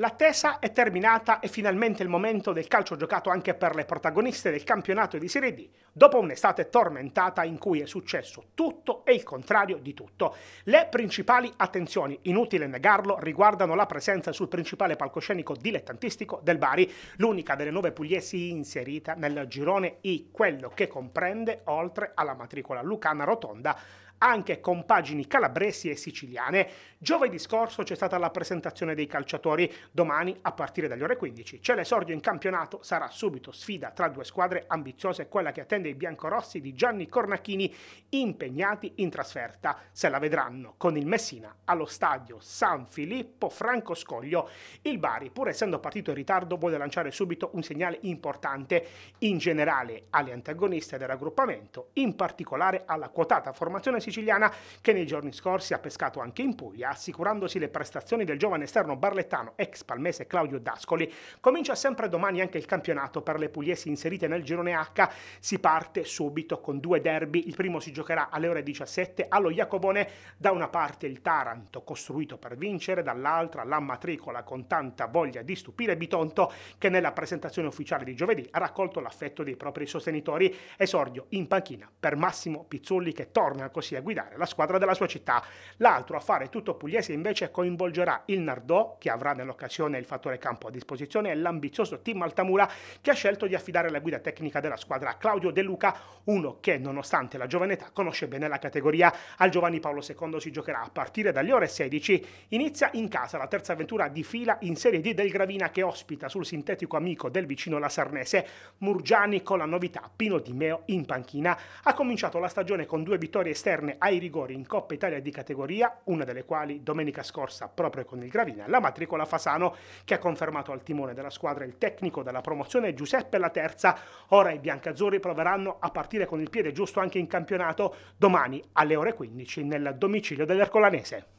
L'attesa è terminata e finalmente il momento del calcio giocato anche per le protagoniste del campionato di Serie D, dopo un'estate tormentata in cui è successo tutto e il contrario di tutto. Le principali attenzioni, inutile negarlo, riguardano la presenza sul principale palcoscenico dilettantistico del Bari, l'unica delle nove pugliesi inserita nel girone I, quello che comprende, oltre alla matricola lucana rotonda, anche compagini calabresi e siciliane. Giovedì scorso c'è stata la presentazione dei calciatori, domani a partire dalle ore 15 c'è l'esordio in campionato, sarà subito sfida tra due squadre ambiziose, quella che attende i biancorossi di Gianni Cornacchini impegnati in trasferta. Se la vedranno con il Messina allo stadio San Filippo Franco Scoglio. Il Bari, pur essendo partito in ritardo, vuole lanciare subito un segnale importante in generale alle antagoniste del raggruppamento, in particolare alla quotata formazione siciliana siciliana che nei giorni scorsi ha pescato anche in Puglia, assicurandosi le prestazioni del giovane esterno barlettano ex palmese Claudio Dascoli. Comincia sempre domani anche il campionato per le pugliesi inserite nel girone H. Si parte subito con due derby. Il primo si giocherà alle ore 17 allo Iacobone. Da una parte il Taranto, costruito per vincere, dall'altra la matricola con tanta voglia di stupire Bitonto, che nella presentazione ufficiale di giovedì ha raccolto l'affetto dei propri sostenitori. Esordio in panchina per Massimo Pizzulli, che torna così a a guidare la squadra della sua città. L'altro a fare tutto pugliese invece coinvolgerà il Nardò, che avrà nell'occasione il fattore campo a disposizione, e l'ambizioso team Altamura, che ha scelto di affidare la guida tecnica della squadra a Claudio De Luca, uno che, nonostante la giovane età, conosce bene la categoria. Al Giovanni Paolo II si giocherà a partire dalle ore 16. Inizia in casa la terza avventura di fila in Serie D del Gravina, che ospita sul sintetico amico del vicino La Sarnese, Murgiani con la novità Pino Di Meo in panchina. Ha cominciato la stagione con due vittorie esterne partecipazione ai rigori in Coppa Italia di categoria, una delle quali domenica scorsa proprio con il Gravina, la matricola Fasano che ha confermato al timone della squadra il tecnico della promozione Giuseppe La Terza. Ora i biancazzurri proveranno a partire con il piede giusto anche in campionato domani alle ore 15 nel domicilio dell'Ercolanese.